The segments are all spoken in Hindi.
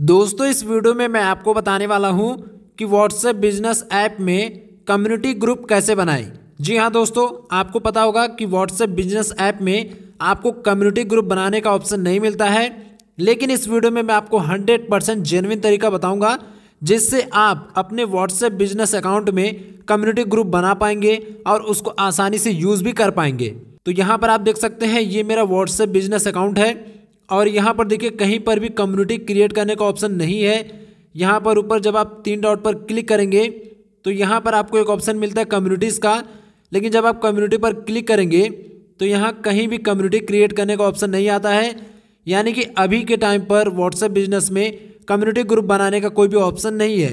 दोस्तों इस वीडियो में मैं आपको बताने वाला हूं कि व्हाट्सएप बिजनेस ऐप में कम्युनिटी ग्रुप कैसे बनाएं जी हाँ दोस्तों आपको पता होगा कि व्हाट्सएप बिजनेस ऐप में आपको कम्युनिटी ग्रुप बनाने का ऑप्शन नहीं मिलता है लेकिन इस वीडियो में मैं आपको 100 परसेंट जेनविन तरीका बताऊंगा जिससे आप अपने व्हाट्सएप बिजनेस अकाउंट में कम्युनिटी ग्रुप बना पाएंगे और उसको आसानी से यूज़ भी कर पाएंगे तो यहाँ पर आप देख सकते हैं ये मेरा व्हाट्सएप बिजनेस अकाउंट है और यहाँ पर देखिए कहीं पर भी कम्युनिटी क्रिएट करने का ऑप्शन नहीं है यहाँ पर ऊपर जब आप तीन डॉट पर क्लिक करेंगे तो यहाँ पर आपको एक ऑप्शन मिलता है कम्युनिटीज़ का लेकिन जब आप कम्युनिटी पर क्लिक करेंगे तो यहाँ कहीं भी कम्युनिटी क्रिएट करने का ऑप्शन नहीं आता है यानी कि अभी के टाइम पर व्हाट्सएप बिजनेस में कम्युनिटी ग्रुप बनाने का कोई भी ऑप्शन नहीं है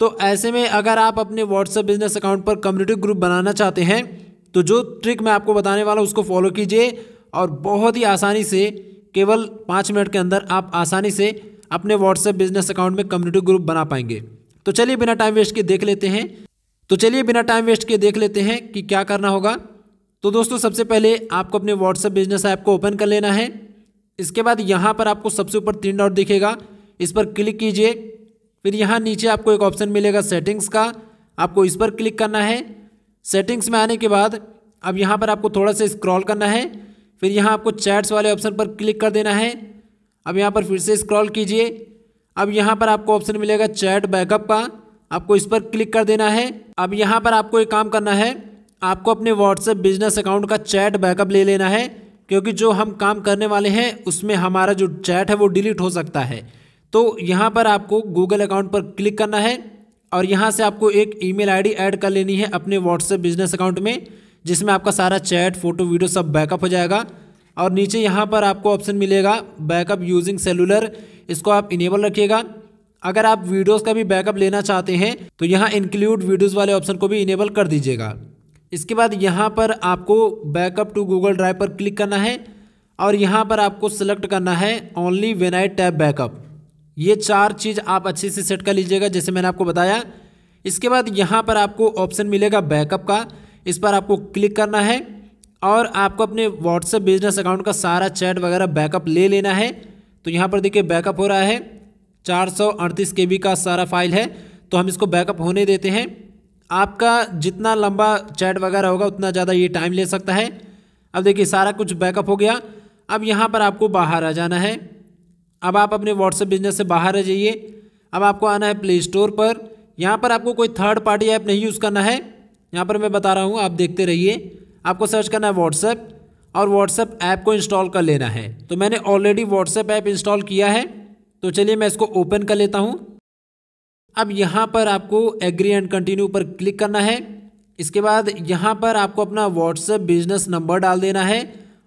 तो ऐसे में अगर आप अपने व्हाट्सएप बिजनेस अकाउंट पर कम्युनिटी ग्रुप बनाना चाहते हैं तो जो ट्रिक मैं आपको बताने वाला हूँ उसको फॉलो कीजिए और बहुत ही आसानी से केवल पाँच मिनट के अंदर आप आसानी से अपने व्हाट्सएप बिजनेस अकाउंट में कम्युनिटी ग्रुप बना पाएंगे तो चलिए बिना टाइम वेस्ट के देख लेते हैं तो चलिए बिना टाइम वेस्ट के देख लेते हैं कि क्या करना होगा तो दोस्तों सबसे पहले आपको अपने व्हाट्सएप बिजनेस ऐप को ओपन कर लेना है इसके बाद यहाँ पर आपको सबसे ऊपर तीन डॉट दिखेगा इस पर क्लिक कीजिए फिर यहाँ नीचे आपको एक ऑप्शन मिलेगा सेटिंग्स का आपको इस पर क्लिक करना है सेटिंग्स में आने के बाद अब यहाँ पर आपको थोड़ा सा स्क्रॉल करना है फिर यहाँ आपको चैट्स वाले ऑप्शन पर क्लिक कर देना है अब यहाँ पर फिर से स्क्रॉल कीजिए अब यहाँ पर आपको ऑप्शन मिलेगा चैट बैकअप का आपको इस पर क्लिक कर देना है अब यहाँ पर आपको एक काम करना है आपको अपने व्हाट्सएप बिजनेस अकाउंट का चैट बैकअप ले लेना है क्योंकि जो हम काम करने वाले हैं उसमें हमारा जो चैट है वो डिलीट हो सकता है तो यहाँ पर आपको गूगल अकाउंट पर क्लिक करना है और यहाँ से आपको एक ईमेल आईडी ऐड कर लेनी है अपने व्हाट्सएप बिजनेस अकाउंट में जिसमें आपका सारा चैट फोटो वीडियो सब बैकअप हो जाएगा और नीचे यहाँ पर आपको ऑप्शन मिलेगा बैकअप यूजिंग सेलुलर इसको आप इनेबल रखिएगा अगर आप वीडियोस का भी बैकअप लेना चाहते हैं तो यहाँ इंक्लूड वीडियोस वाले ऑप्शन को भी इनेबल कर दीजिएगा इसके बाद यहाँ पर आपको बैकअप टू गूगल ड्राइव पर क्लिक करना है और यहाँ पर आपको सेलेक्ट करना है only when I tap backup ये चार चीज़ आप अच्छे से सेट कर लीजिएगा जैसे मैंने आपको बताया इसके बाद यहाँ पर आपको ऑप्शन मिलेगा बैकअप का इस पर आपको क्लिक करना है और आपको अपने व्हाट्सएप बिजनेस अकाउंट का सारा चैट वगैरह बैकअप ले लेना है तो यहाँ पर देखिए बैकअप हो रहा है चार सौ का सारा फाइल है तो हम इसको बैकअप होने देते हैं आपका जितना लंबा चैट वगैरह होगा उतना ज़्यादा ये टाइम ले सकता है अब देखिए सारा कुछ बैकअप हो गया अब यहाँ पर आपको बाहर आ जाना है अब आप अपने व्हाट्सएप बिजनेस से बाहर आ जाइए अब आपको आना है प्ले स्टोर पर यहाँ पर आपको कोई थर्ड पार्टी ऐप नहीं यूज़ करना है यहाँ पर मैं बता रहा हूँ आप देखते रहिए आपको सर्च करना है व्हाट्सएप और व्हाट्सएप ऐप को इंस्टॉल कर लेना है तो मैंने ऑलरेडी व्हाट्सएप ऐप इंस्टॉल किया है तो चलिए मैं इसको ओपन कर लेता हूँ अब यहाँ पर आपको एग्री एंड कंटिन्यू पर क्लिक करना है इसके बाद यहाँ पर आपको अपना व्हाट्सएप बिजनेस नंबर डाल देना है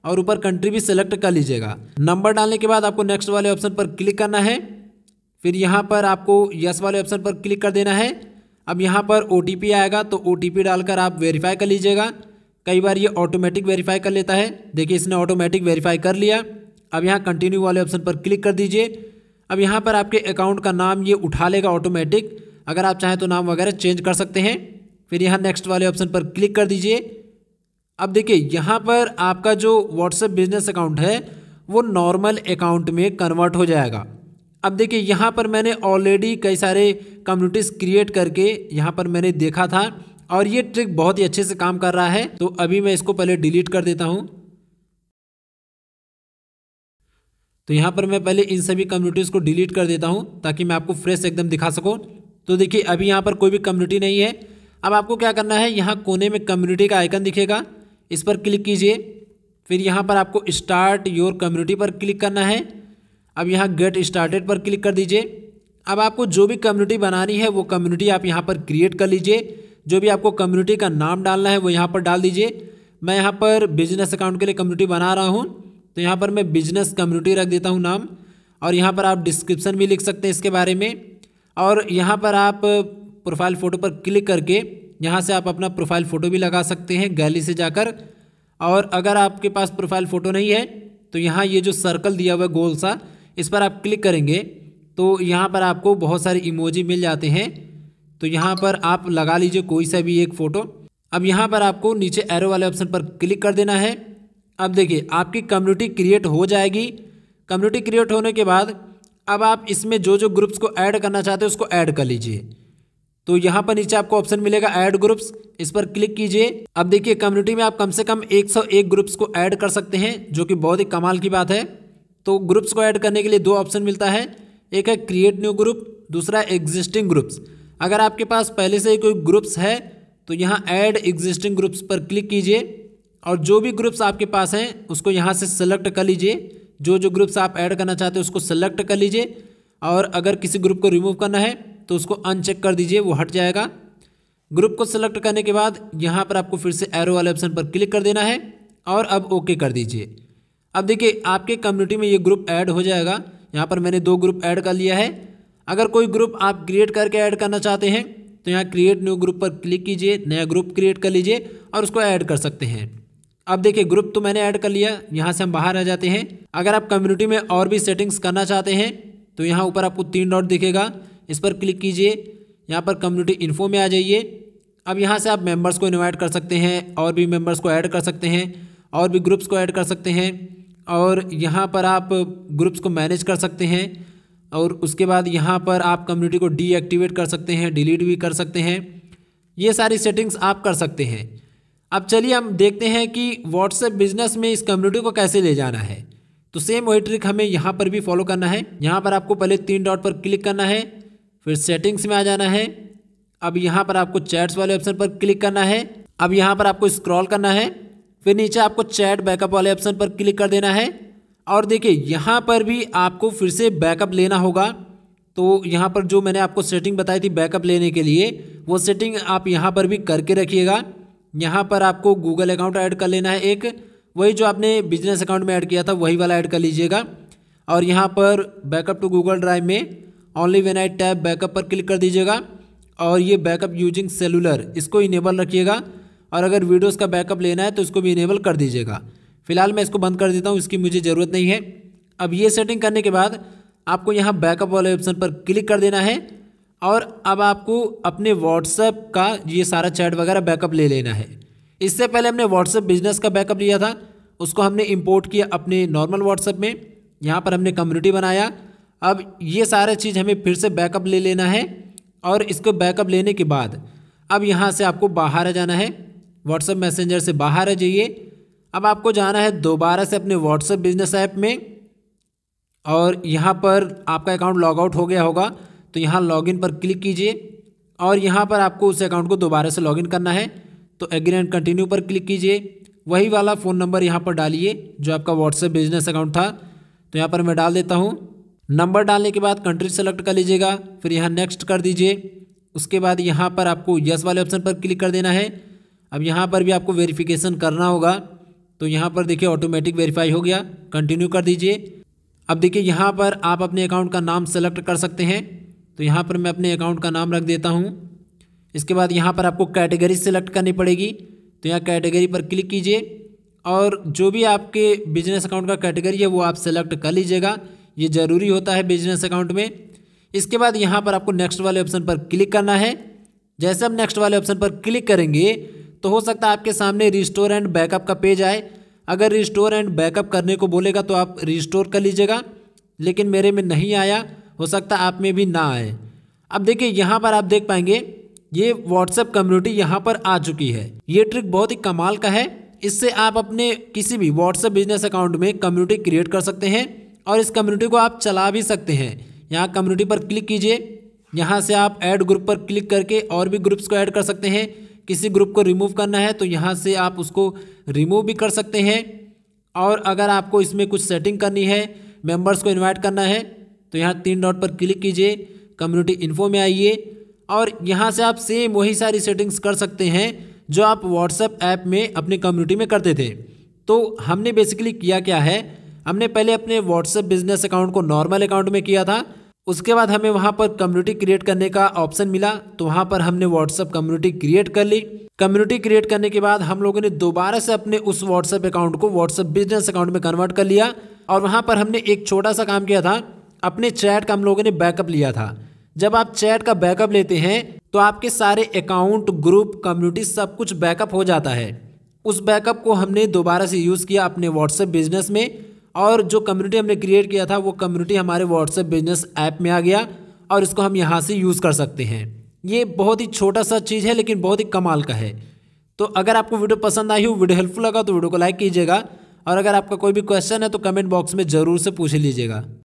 और ऊपर कंट्री भी सिलेक्ट कर लीजिएगा नंबर डालने के बाद आपको नेक्स्ट वाले ऑप्शन पर क्लिक करना है फिर यहाँ पर आपको यस वाले ऑप्शन पर क्लिक कर देना है अब यहाँ पर ओ आएगा तो ओ डालकर आप वेरीफाई कर लीजिएगा कई बार ये ऑटोमेटिक वेरीफाई कर लेता है देखिए इसने ऑटोमेटिक वेरीफाई कर लिया अब यहाँ कंटिन्यू वाले ऑप्शन पर क्लिक कर दीजिए अब यहाँ पर आपके अकाउंट का नाम ये उठा लेगा ऑटोमेटिक अगर आप चाहें तो नाम वगैरह चेंज कर सकते हैं फिर यहाँ नेक्स्ट वाले ऑप्शन पर क्लिक कर दीजिए अब देखिए यहाँ पर आपका जो व्हाट्सएप बिजनेस अकाउंट है वो नॉर्मल अकाउंट में कन्वर्ट हो जाएगा अब देखिए यहाँ पर मैंने ऑलरेडी कई सारे कम्युनिटीज़ क्रिएट करके यहाँ पर मैंने देखा था और ये ट्रिक बहुत ही अच्छे से काम कर रहा है तो अभी मैं इसको पहले डिलीट कर देता हूँ तो यहाँ पर मैं पहले इन सभी कम्युनिटीज़ को डिलीट कर देता हूँ ताकि मैं आपको फ्रेश एकदम दिखा सकूँ तो देखिए अभी यहाँ पर कोई भी कम्युनिटी नहीं है अब आपको क्या करना है यहाँ कोने में कम्युनिटी का आइकन दिखेगा इस पर क्लिक कीजिए फिर यहाँ पर आपको स्टार्ट योर कम्युनिटी पर क्लिक करना है अब यहाँ गेट स्टार्टेड पर क्लिक कर दीजिए अब आपको जो भी कम्युनिटी बनानी है वो कम्युनिटी आप यहाँ पर क्रिएट कर लीजिए जो भी आपको कम्युनिटी का नाम डालना है वो यहाँ पर डाल दीजिए मैं यहाँ पर बिजनेस अकाउंट के लिए कम्युनिटी बना रहा हूँ तो यहाँ पर मैं बिजनेस कम्युनिटी रख देता हूँ नाम और यहाँ पर आप डिस्क्रिप्सन भी लिख सकते हैं इसके बारे में और यहाँ पर आप प्रोफाइल फ़ोटो पर क्लिक करके यहाँ से आप अपना प्रोफाइल फ़ोटो भी लगा सकते हैं गैली से जाकर और अगर आपके पास प्रोफाइल फ़ोटो नहीं है तो यहाँ ये जो सर्कल दिया हुआ है गोल सा इस पर आप क्लिक करेंगे तो यहाँ पर आपको बहुत सारे इमोजी मिल जाते हैं तो यहाँ पर आप लगा लीजिए कोई सा भी एक फ़ोटो अब यहाँ पर आपको नीचे एरो वाले ऑप्शन पर क्लिक कर देना है अब देखिए आपकी कम्युनिटी क्रिएट हो जाएगी कम्युनिटी क्रिएट होने के बाद अब आप इसमें जो जो ग्रुप्स को ऐड करना चाहते हैं उसको ऐड कर लीजिए तो यहाँ पर नीचे आपको ऑप्शन मिलेगा ऐड ग्रुप्स इस पर क्लिक कीजिए अब देखिए कम्युनिटी में आप कम से कम 101 ग्रुप्स को ऐड कर सकते हैं जो कि बहुत ही कमाल की बात है तो ग्रुप्स को ऐड करने के लिए दो ऑप्शन मिलता है एक है क्रिएट न्यू ग्रुप दूसरा एग्जिस्टिंग ग्रुप्स अगर आपके पास पहले से ही कोई ग्रुप्स है तो यहाँ ऐड एग्जिस्टिंग ग्रुप्स पर क्लिक कीजिए और जो भी ग्रुप्स आपके पास हैं उसको यहाँ से सेलेक्ट कर लीजिए जो जो ग्रुप्स आप ऐड करना चाहते हैं उसको सेलेक्ट कर लीजिए और अगर किसी ग्रुप को रिमूव करना है तो उसको अनचेक कर दीजिए वो हट जाएगा ग्रुप को सेलेक्ट करने के बाद यहाँ पर आपको फिर से एरो वाले ऑप्शन पर क्लिक कर देना है और अब ओके कर दीजिए अब देखिए आपके कम्युनिटी में ये ग्रुप ऐड हो जाएगा यहाँ पर मैंने दो ग्रुप ऐड कर लिया है अगर कोई ग्रुप आप क्रिएट करके ऐड करना चाहते हैं तो यहाँ क्रिएट न्यू ग्रुप पर क्लिक कीजिए नया ग्रुप क्रिएट कर लीजिए और उसको ऐड कर सकते हैं अब देखिए ग्रुप तो मैंने ऐड कर लिया यहाँ से हम बाहर आ जाते हैं अगर आप कम्युनिटी में और भी सेटिंग्स करना चाहते हैं तो यहाँ ऊपर आपको तीन डॉट दिखेगा इस पर क्लिक कीजिए यहाँ पर कम्युनिटी इन्फो में आ जाइए अब यहाँ से आप मेंबर्स को इनवाइट कर सकते हैं और भी मेंबर्स को ऐड कर सकते हैं और भी ग्रुप्स को ऐड कर सकते हैं और यहाँ पर आप ग्रुप्स को मैनेज कर सकते हैं और उसके बाद यहाँ पर आप कम्युनिटी को डीएक्टिवेट कर सकते हैं डिलीट भी कर सकते हैं ये सारी सेटिंग्स आप कर सकते हैं अब चलिए हम देखते हैं कि व्हाट्सएप बिजनेस में इस कम्युनिटी को कैसे ले जाना है तो सेम वही ट्रिक हमें यहाँ पर भी फॉलो करना है यहाँ पर आपको पहले तीन डॉट पर क्लिक करना है फिर सेटिंग्स में आ जाना है अब यहाँ पर आपको चैट्स वाले ऑप्शन पर क्लिक करना है अब यहाँ पर आपको स्क्रॉल करना है फिर नीचे आपको चैट बैकअप वाले ऑप्शन पर क्लिक कर देना है और देखिए यहाँ पर भी आपको फिर से बैकअप लेना होगा तो यहाँ पर जो मैंने आपको सेटिंग बताई थी बैकअप लेने के लिए वो सेटिंग आप यहाँ पर भी करके रखिएगा यहाँ पर आपको गूगल अकाउंट ऐड कर लेना है एक वही जो आपने बिजनेस अकाउंट में ऐड किया था वही वाला ऐड कर लीजिएगा और यहाँ पर बैकअप टू गूगल ड्राइव में only when I tap backup पर क्लिक कर दीजिएगा और ये बैकअप यूजिंग सेलुलर इसको इनेबल रखिएगा और अगर वीडियोस का बैकअप लेना है तो इसको भी इनेबल कर दीजिएगा फिलहाल मैं इसको बंद कर देता हूँ इसकी मुझे ज़रूरत नहीं है अब ये सेटिंग करने के बाद आपको यहाँ बैकअप वाले ऑप्शन पर क्लिक कर देना है और अब आपको अपने व्हाट्सएप का ये सारा चैट वगैरह बैकअप ले लेना है इससे पहले हमने व्हाट्सएप बिजनेस का बैकअप लिया था उसको हमने इंपोर्ट किया अपने नॉर्मल व्हाट्सएप में यहाँ पर हमने कम्युनिटी बनाया अब ये सारा चीज़ हमें फिर से बैकअप ले लेना है और इसको बैकअप लेने के बाद अब यहाँ से आपको बाहर आ जाना है व्हाट्सएप मैसेंजर से बाहर आ जाइए अब आपको जाना है दोबारा से अपने व्हाट्सएप बिजनेस ऐप में और यहाँ पर आपका अकाउंट लॉग आउट हो गया होगा तो यहाँ लॉगिन पर क्लिक कीजिए और यहाँ पर आपको उस अकाउंट को दोबारा से लॉगिन करना है तो एग्री एंड कंटिन्यू पर क्लिक कीजिए वही वाला फ़ोन नंबर यहाँ पर डालिए जो आपका व्हाट्सएप बिजनेस अकाउंट था तो यहाँ पर मैं डाल देता हूँ नंबर डालने के बाद कंट्री सेलेक्ट कर लीजिएगा फिर यहाँ नेक्स्ट कर दीजिए उसके बाद यहाँ पर आपको यस वाले ऑप्शन पर क्लिक कर देना है अब यहाँ पर भी आपको वेरिफिकेशन करना होगा तो यहाँ पर देखिए ऑटोमेटिक वेरीफाई हो गया कंटिन्यू कर दीजिए अब देखिए यहाँ पर आप अपने अकाउंट का नाम सेलेक्ट कर सकते हैं तो यहाँ पर मैं अपने अकाउंट का नाम रख देता हूँ इसके बाद यहाँ पर आपको कैटेगरी सेलेक्ट करनी पड़ेगी तो यहाँ कैटेगरी पर क्लिक कीजिए और जो भी आपके बिजनेस अकाउंट का कैटेगरी है वो आप सेलेक्ट कर लीजिएगा ये ज़रूरी होता है बिजनेस अकाउंट में इसके बाद यहाँ पर आपको नेक्स्ट वाले ऑप्शन पर क्लिक करना है जैसे हम नेक्स्ट वाले ऑप्शन पर क्लिक करेंगे तो हो सकता है आपके सामने रिस्टोर एंड बैकअप का पेज आए अगर रिस्टोर एंड बैकअप करने को बोलेगा तो आप रिस्टोर कर लीजिएगा लेकिन मेरे में नहीं आया हो सकता आप में भी ना आए अब देखिए यहाँ पर आप देख पाएंगे ये व्हाट्सएप कम्युनिटी यहाँ पर आ चुकी है ये ट्रिक बहुत ही कमाल का है इससे आप अपने किसी भी व्हाट्सएप बिजनेस अकाउंट में कम्युनिटी क्रिएट कर सकते हैं और इस कम्युनिटी को आप चला भी सकते हैं यहाँ कम्युनिटी पर क्लिक कीजिए यहाँ से आप ऐड ग्रुप पर क्लिक करके और भी ग्रुप्स को ऐड कर सकते हैं किसी ग्रुप को रिमूव करना है तो यहाँ से आप उसको रिमूव भी कर सकते हैं और अगर आपको इसमें कुछ सेटिंग करनी है मेंबर्स को इनवाइट करना है तो यहाँ तीन डॉट पर क्लिक कीजिए कम्युनिटी इन्फो में आइए और यहाँ से आप सेम वही सारी सेटिंग्स कर सकते हैं जो आप व्हाट्सएप ऐप में अपनी कम्युनिटी में करते थे तो हमने बेसिकली किया क्या है हमने पहले अपने व्हाट्सएप बिजनेस अकाउंट को नॉर्मल अकाउंट में किया था उसके बाद हमें वहाँ पर कम्युनिटी क्रिएट करने का ऑप्शन मिला तो वहाँ पर हमने व्हाट्सअप कम्युनिटी क्रिएट कर ली कम्युनिटी क्रिएट करने के बाद हम लोगों ने दोबारा से अपने उस व्हाट्सअप अकाउंट को व्हाट्सअप बिजनेस अकाउंट में कन्वर्ट कर लिया और वहाँ पर हमने एक छोटा सा काम किया था अपने चैट का हम लोगों ने बैकअप लिया था जब आप चैट का बैकअप लेते हैं तो आपके सारे अकाउंट ग्रुप कम्युनिटी सब कुछ बैकअप हो जाता है उस बैकअप को हमने दोबारा से यूज़ किया अपने व्हाट्सएप बिजनेस में और जो कम्युनिटी हमने क्रिएट किया था वो कम्युनिटी हमारे व्हाट्सएप बिजनेस ऐप में आ गया और इसको हम यहाँ से यूज़ कर सकते हैं ये बहुत ही छोटा सा चीज़ है लेकिन बहुत ही कमाल का है तो अगर आपको वीडियो पसंद आई हो वीडियो हेल्पफुल लगा तो वीडियो को लाइक कीजिएगा और अगर आपका कोई भी क्वेश्चन है तो कमेंट बॉक्स में ज़रूर से पूछ लीजिएगा